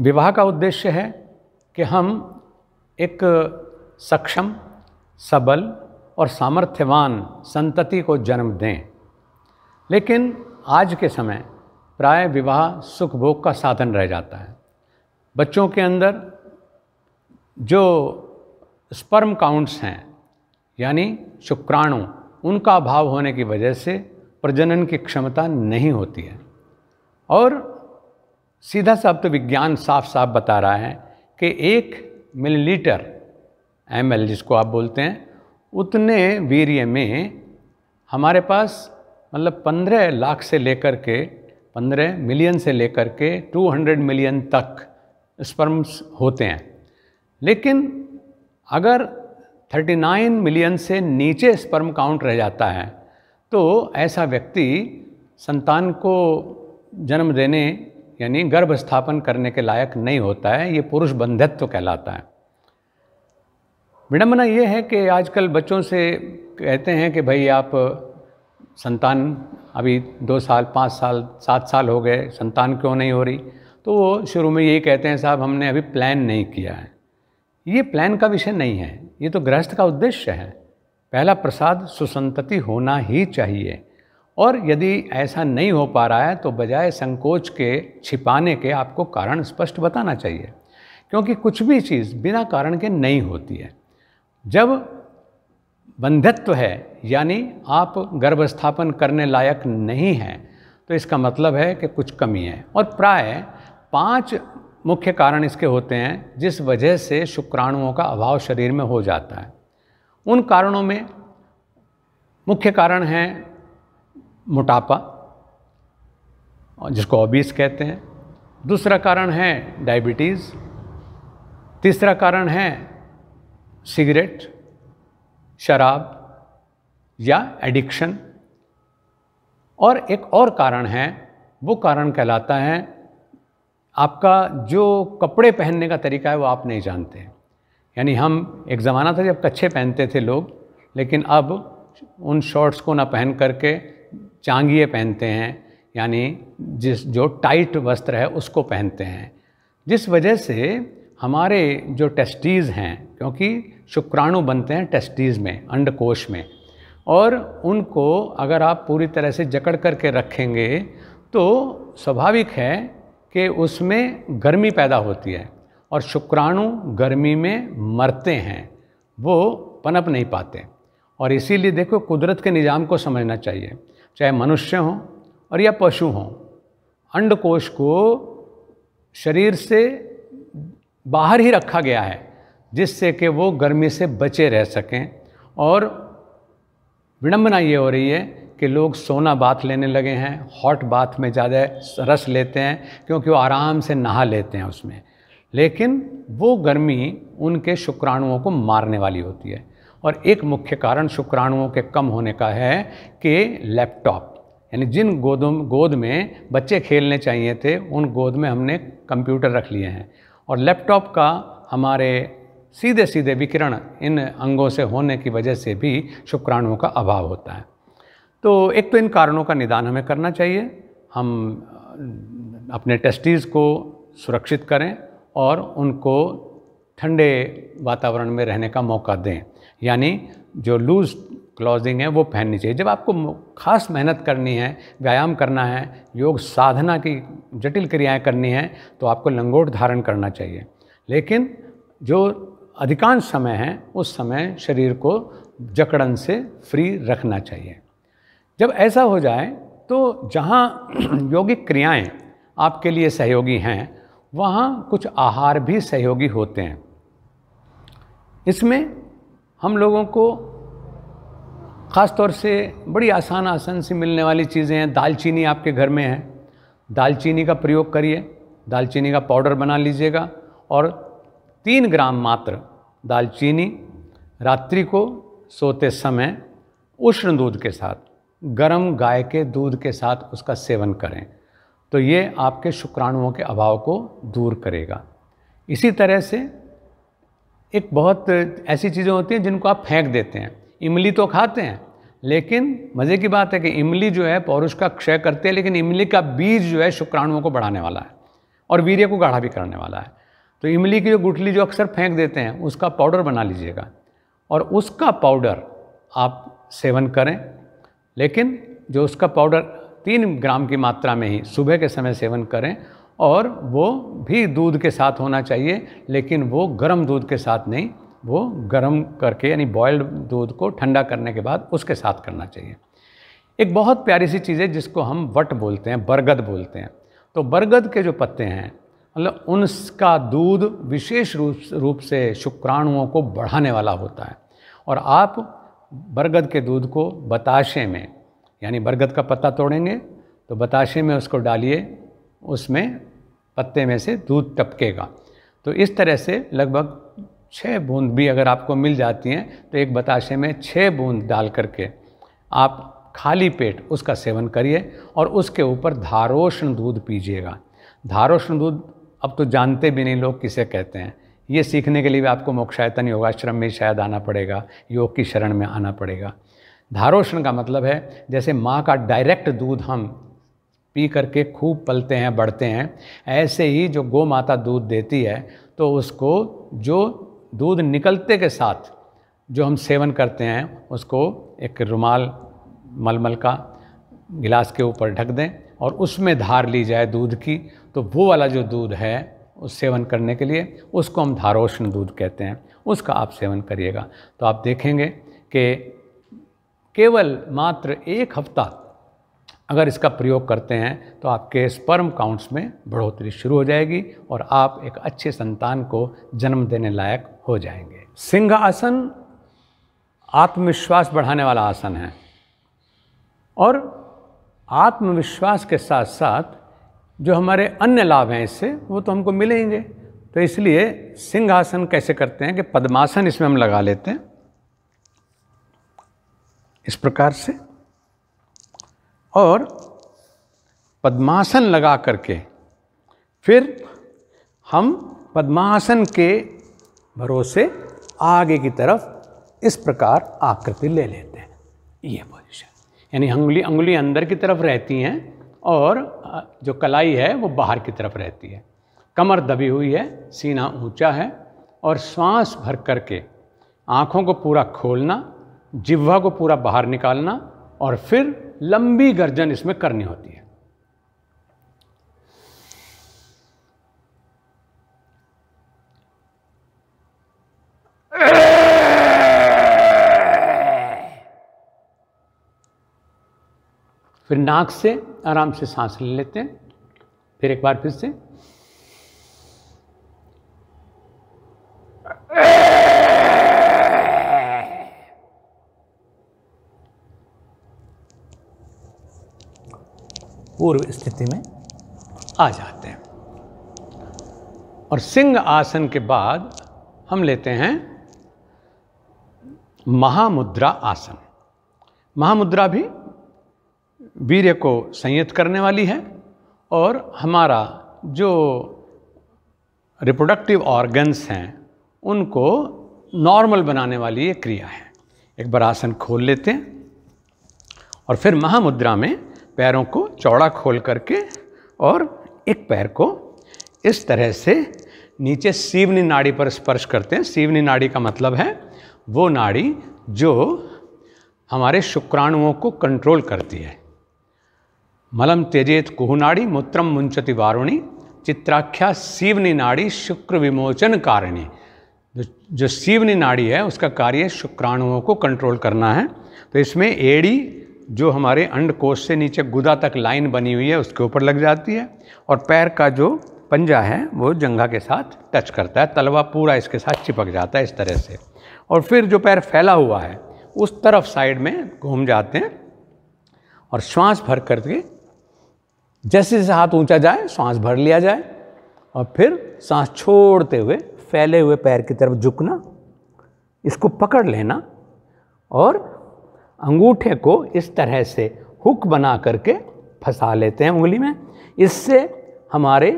विवाह का उद्देश्य है कि हम एक सक्षम सबल और सामर्थ्यवान संतति को जन्म दें लेकिन आज के समय प्राय विवाह सुख भोग का साधन रह जाता है बच्चों के अंदर जो स्पर्म काउंट्स हैं यानी शुक्राणु उनका अभाव होने की वजह से प्रजनन की क्षमता नहीं होती है और सीधा साफ तो विज्ञान साफ साफ बता रहा है कि एक मिलीलीटर एम जिसको आप बोलते हैं उतने वीर्य में हमारे पास मतलब पंद्रह लाख से लेकर के पंद्रह मिलियन से लेकर के टू हंड्रेड मिलियन तक स्पर्म्स होते हैं लेकिन अगर थर्टी नाइन मिलियन से नीचे स्पर्म काउंट रह जाता है तो ऐसा व्यक्ति संतान को जन्म देने यानी गर्भ स्थापन करने के लायक नहीं होता है ये पुरुष बंधत्व तो कहलाता है विडम्बना ये है कि आजकल बच्चों से कहते हैं कि भाई आप संतान अभी दो साल पाँच साल सात साल हो गए संतान क्यों नहीं हो रही तो वो शुरू में यही कहते हैं साहब हमने अभी प्लान नहीं किया है ये प्लान का विषय नहीं है ये तो गृहस्थ का उद्देश्य है पहला प्रसाद सुसंतति होना ही चाहिए और यदि ऐसा नहीं हो पा रहा है तो बजाय संकोच के छिपाने के आपको कारण स्पष्ट बताना चाहिए क्योंकि कुछ भी चीज़ बिना कारण के नहीं होती है जब बंधत्व है यानी आप गर्भस्थापन करने लायक नहीं हैं तो इसका मतलब है कि कुछ कमी है और प्राय पांच मुख्य कारण इसके होते हैं जिस वजह से शुक्राणुओं का अभाव शरीर में हो जाता है उन कारणों में मुख्य कारण हैं मोटापा जिसको ऑबीस कहते हैं दूसरा कारण है डायबिटीज़ तीसरा कारण है सिगरेट शराब या एडिक्शन और एक और कारण है वो कारण कहलाता है आपका जो कपड़े पहनने का तरीका है वो आप नहीं जानते यानी हम एक ज़माना था जब कच्छे पहनते थे लोग लेकिन अब उन शॉर्ट्स को ना पहन करके चांगिए पहनते हैं यानी जिस जो टाइट वस्त्र है उसको पहनते हैं जिस वजह से हमारे जो टेस्टीज़ हैं क्योंकि शुक्राणु बनते हैं टेस्टीज़ में अंडकोश में और उनको अगर आप पूरी तरह से जकड़ करके रखेंगे तो स्वाभाविक है कि उसमें गर्मी पैदा होती है और शुक्राणु गर्मी में मरते हैं वो पनप नहीं पाते और इसीलिए देखो कुदरत के निज़ाम को समझना चाहिए चाहे मनुष्य हों और या पशु हों अंडकोश को शरीर से बाहर ही रखा गया है जिससे कि वो गर्मी से बचे रह सकें और विडम्बना ये हो रही है कि लोग सोना बाथ लेने लगे हैं हॉट बाथ में ज़्यादा रस लेते हैं क्योंकि वो आराम से नहा लेते हैं उसमें लेकिन वो गर्मी उनके शुक्राणुओं को मारने वाली होती है और एक मुख्य कारण शुक्राणुओं के कम होने का है कि लैपटॉप यानी जिन गोदों गोद में बच्चे खेलने चाहिए थे उन गोद में हमने कंप्यूटर रख लिए हैं और लैपटॉप का हमारे सीधे सीधे विकिरण इन अंगों से होने की वजह से भी शुक्राणुओं का अभाव होता है तो एक तो इन कारणों का निदान हमें करना चाहिए हम अपने टेस्टीज़ को सुरक्षित करें और उनको ठंडे वातावरण में रहने का मौका दें यानी जो लूज़ क्लॉजिंग है वो पहननी चाहिए जब आपको खास मेहनत करनी है व्यायाम करना है योग साधना की जटिल क्रियाएं करनी हैं तो आपको लंगोट धारण करना चाहिए लेकिन जो अधिकांश समय है उस समय शरीर को जकड़न से फ्री रखना चाहिए जब ऐसा हो जाए तो जहाँ योगिक क्रियाएं आपके लिए सहयोगी हैं वहाँ कुछ आहार भी सहयोगी होते हैं इसमें हम लोगों को ख़ास तौर से बड़ी आसान आसान से मिलने वाली चीज़ें हैं दालचीनी आपके घर में है दालचीनी का प्रयोग करिए दालचीनी का पाउडर बना लीजिएगा और तीन ग्राम मात्र दालचीनी रात्रि को सोते समय उष्ण दूध के साथ गर्म गाय के दूध के साथ उसका सेवन करें तो ये आपके शुक्राणुओं के अभाव को दूर करेगा इसी तरह से एक बहुत ऐसी चीज़ें होती हैं जिनको आप फेंक देते हैं इमली तो खाते हैं लेकिन मज़े की बात है कि इमली जो है पौरुष का क्षय करते हैं लेकिन इमली का बीज जो है शुक्राणुओं को बढ़ाने वाला है और वीर्य को गाढ़ा भी करने वाला है तो इमली की जो गुठली जो अक्सर फेंक देते हैं उसका पाउडर बना लीजिएगा और उसका पाउडर आप सेवन करें लेकिन जो उसका पाउडर तीन ग्राम की मात्रा में ही सुबह के समय सेवन करें और वो भी दूध के साथ होना चाहिए लेकिन वो गर्म दूध के साथ नहीं वो गर्म करके यानी बॉयल्ड दूध को ठंडा करने के बाद उसके साथ करना चाहिए एक बहुत प्यारी सी चीज़ है जिसको हम वट बोलते हैं बरगद बोलते हैं तो बरगद के जो पत्ते हैं मतलब उनका दूध विशेष रूप रूप से शुक्राणुओं को बढ़ाने वाला होता है और आप बरगद के दूध को बताशे में यानी बरगद का पत्ता तोड़ेंगे तो बताशे में उसको डालिए उसमें पत्ते में से दूध टपकेगा तो इस तरह से लगभग छः बूंद भी अगर आपको मिल जाती हैं तो एक बताशे में छः बूंद डाल करके आप खाली पेट उसका सेवन करिए और उसके ऊपर धारोष्ण दूध पीजिएगा धारोष्ण दूध अब तो जानते भी नहीं लोग किसे कहते हैं ये सीखने के लिए भी आपको मोक्षायतन योगाश्रम में शायद आना पड़ेगा योग की शरण में आना पड़ेगा धारोष्ण का मतलब है जैसे माँ का डायरेक्ट दूध हम पी करके खूब पलते हैं बढ़ते हैं ऐसे ही जो गौ माता दूध देती है तो उसको जो दूध निकलते के साथ जो हम सेवन करते हैं उसको एक रुमाल मलमल का गिलास के ऊपर ढक दें और उसमें धार ली जाए दूध की तो वो वाला जो दूध है उस सेवन करने के लिए उसको हम धारोष्ण दूध कहते हैं उसका आप सेवन करिएगा तो आप देखेंगे कि केवल मात्र एक हफ्ता अगर इसका प्रयोग करते हैं तो आपके स्पर्म काउंट्स में बढ़ोतरी शुरू हो जाएगी और आप एक अच्छे संतान को जन्म देने लायक हो जाएंगे सिंह आसन आत्मविश्वास बढ़ाने वाला आसन है और आत्मविश्वास के साथ साथ जो हमारे अन्य लाभ हैं इससे वो तो हमको मिलेंगे तो इसलिए सिंहासन कैसे करते हैं कि पद्मासन इसमें हम लगा लेते हैं इस प्रकार से और पद्मासन लगा करके फिर हम पद्मासन के भरोसे आगे की तरफ इस प्रकार आकृति ले लेते हैं ये पोजिशन यानी अंगुली अंगुली अंदर की तरफ रहती हैं और जो कलाई है वो बाहर की तरफ रहती है कमर दबी हुई है सीना ऊंचा है और सांस भर करके आँखों को पूरा खोलना जिह्वा को पूरा बाहर निकालना और फिर लंबी गर्जन इसमें करनी होती है फिर नाक से आराम से सांस ले लेते हैं फिर एक बार फिर से पूर्व स्थिति में आ जाते हैं और सिंह आसन के बाद हम लेते हैं महामुद्रा आसन महामुद्रा भी वीर्य को संयत करने वाली है और हमारा जो रिप्रोडक्टिव ऑर्गन्स हैं उनको नॉर्मल बनाने वाली ये क्रिया है एक बार आसन खोल लेते हैं और फिर महामुद्रा में पैरों को चौड़ा खोल करके और एक पैर को इस तरह से नीचे सीवनी नाड़ी पर स्पर्श करते हैं सीवनी नाड़ी का मतलब है वो नाड़ी जो हमारे शुक्राणुओं को कंट्रोल करती है मलम त्यजेत कुहुनाड़ी मूत्रम मुंचति वारुणी चित्राख्या सीवनी नाड़ी शुक्र विमोचन कारिणी जो, जो सीवनी नाड़ी है उसका कार्य शुक्राणुओं को कंट्रोल करना है तो इसमें एड़ी जो हमारे अंडकोश से नीचे गुदा तक लाइन बनी हुई है उसके ऊपर लग जाती है और पैर का जो पंजा है वो जंघा के साथ टच करता है तलवा पूरा इसके साथ चिपक जाता है इस तरह से और फिर जो पैर फैला हुआ है उस तरफ साइड में घूम जाते हैं और श्वास भर करके जैसे जैसे हाथ ऊंचा जाए श्वास भर लिया जाए और फिर सांस छोड़ते हुए फैले हुए पैर की तरफ झुकना इसको पकड़ लेना और अंगूठे को इस तरह से हुक बना करके फंसा लेते हैं उंगली में इससे हमारे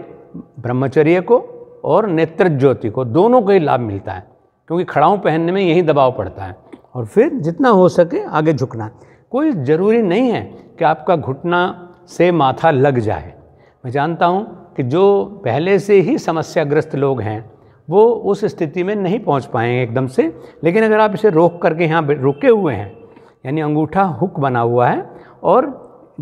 ब्रह्मचर्य को और नेत्र ज्योति को दोनों को ही लाभ मिलता है क्योंकि खड़ाऊँ पहनने में यही दबाव पड़ता है और फिर जितना हो सके आगे झुकना कोई ज़रूरी नहीं है कि आपका घुटना से माथा लग जाए मैं जानता हूँ कि जो पहले से ही समस्याग्रस्त लोग हैं वो उस स्थिति में नहीं पहुँच पाएंगे एकदम से लेकिन अगर आप इसे रोक करके यहाँ रुके हुए हैं यानी अंगूठा हुक बना हुआ है और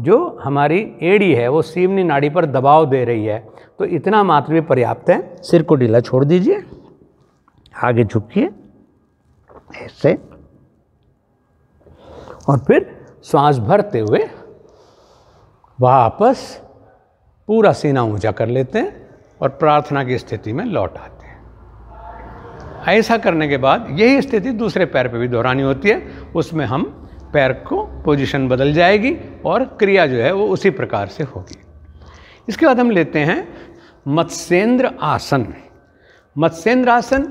जो हमारी एड़ी है वो सीमनी नाड़ी पर दबाव दे रही है तो इतना मात्र भी पर्याप्त है सिर को ढीला छोड़ दीजिए आगे झुकिए ऐसे और फिर सांस भरते हुए वापस पूरा सीना ऊंचा कर लेते हैं और प्रार्थना की स्थिति में लौट आते हैं ऐसा करने के बाद यही स्थिति दूसरे पैर पर भी दोहरानी होती है उसमें हम पैर को पोजीशन बदल जाएगी और क्रिया जो है वो उसी प्रकार से होगी इसके बाद हम लेते हैं मत्स्येंद्र आसन मत्स्येंद्र आसन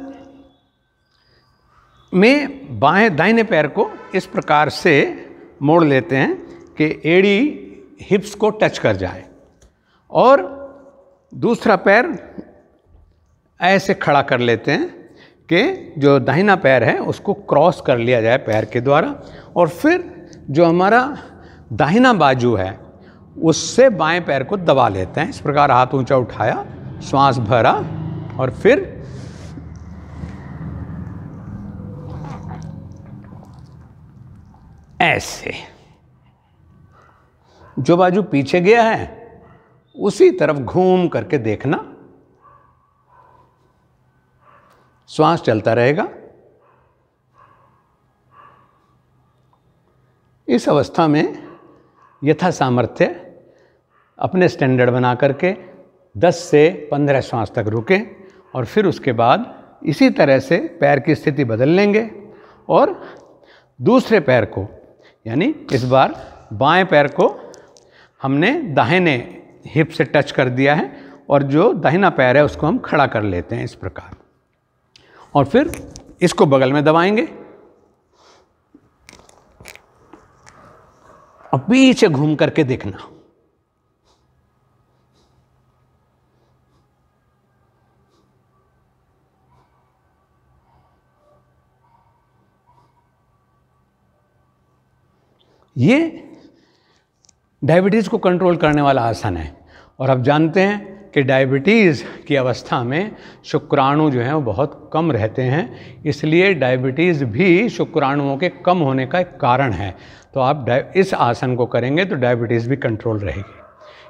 में बाएं दाहिने पैर को इस प्रकार से मोड़ लेते हैं कि एड़ी हिप्स को टच कर जाए और दूसरा पैर ऐसे खड़ा कर लेते हैं के जो दाहिना पैर है उसको क्रॉस कर लिया जाए पैर के द्वारा और फिर जो हमारा दाहिना बाजू है उससे बाएं पैर को दबा लेते हैं इस प्रकार हाथ ऊंचा उठाया श्वास भरा और फिर ऐसे जो बाजू पीछे गया है उसी तरफ घूम करके देखना श्वास चलता रहेगा इस अवस्था में यथा सामर्थ्य अपने स्टैंडर्ड बना करके 10 से 15 श्वास तक रुके और फिर उसके बाद इसी तरह से पैर की स्थिति बदल लेंगे और दूसरे पैर को यानी इस बार बाएं पैर को हमने दाहिने हिप से टच कर दिया है और जो दाहिना पैर है उसको हम खड़ा कर लेते हैं इस प्रकार और फिर इसको बगल में दबाएंगे और पीछे घूम करके देखना ये डायबिटीज़ को कंट्रोल करने वाला आसन है और आप जानते हैं कि डायबिटीज़ की अवस्था में शुक्राणु जो हैं वो बहुत कम रहते हैं इसलिए डायबिटीज़ भी शुक्राणुओं के कम होने का एक कारण है तो आप इस आसन को करेंगे तो डायबिटीज़ भी कंट्रोल रहेगी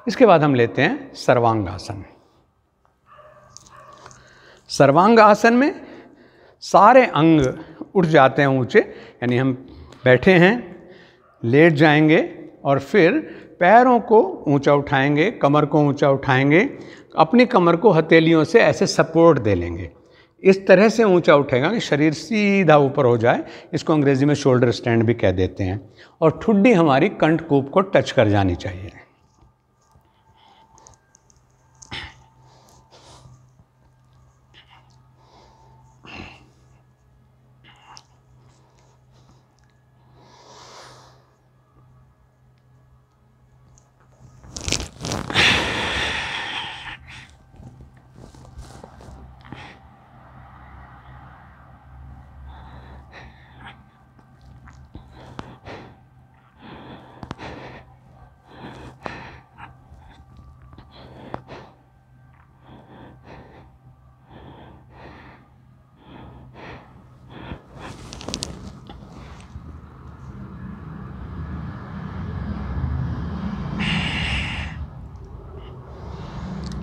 इसके बाद हम लेते हैं सर्वांग आसन सर्वांग आसन में सारे अंग उठ जाते हैं ऊँचे यानी हम बैठे हैं लेट जाएंगे और फिर पैरों को ऊंचा उठाएंगे कमर को ऊंचा उठाएंगे अपनी कमर को हथेलियों से ऐसे सपोर्ट दे लेंगे इस तरह से ऊंचा उठेगा कि शरीर सीधा ऊपर हो जाए इसको अंग्रेज़ी में शोल्डर स्टैंड भी कह देते हैं और ठुड्डी हमारी कंठकूप को टच कर जानी चाहिए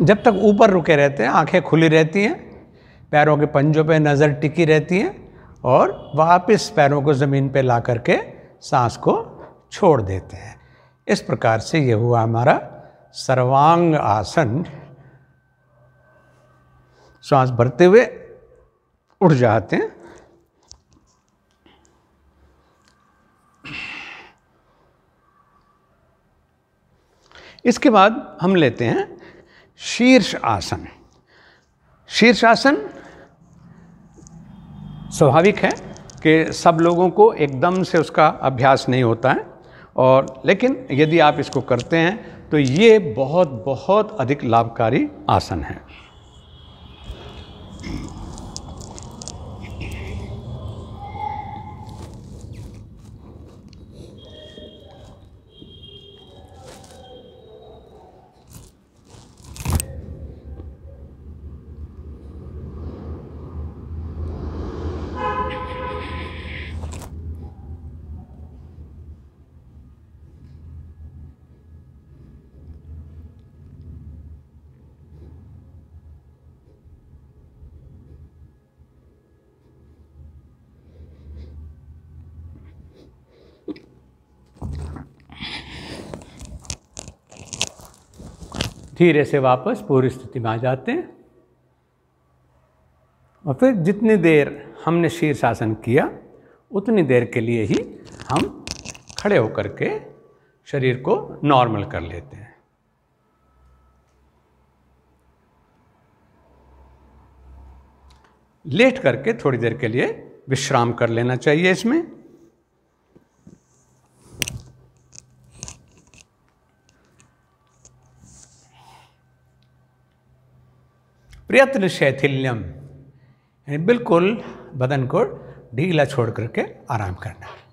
जब तक ऊपर रुके रहते हैं आंखें खुली रहती हैं पैरों के पंजों पे नज़र टिकी रहती हैं और वापस पैरों को ज़मीन पे ला करके सांस को छोड़ देते हैं इस प्रकार से ये हुआ हमारा सर्वांग आसन सांस भरते हुए उठ जाते हैं इसके बाद हम लेते हैं शीर्ष आसन शीर्ष आसन स्वाभाविक है कि सब लोगों को एकदम से उसका अभ्यास नहीं होता है और लेकिन यदि आप इसको करते हैं तो ये बहुत बहुत अधिक लाभकारी आसन है धीरे से वापस पूरी स्थिति में आ जाते हैं और फिर जितनी देर हमने शीर्षासन किया उतनी देर के लिए ही हम खड़े होकर के शरीर को नॉर्मल कर लेते हैं लेट करके थोड़ी देर के लिए विश्राम कर लेना चाहिए इसमें प्रयत्न शैथिल्यम यानी बिल्कुल बदन को ढीला छोड़ करके आराम करना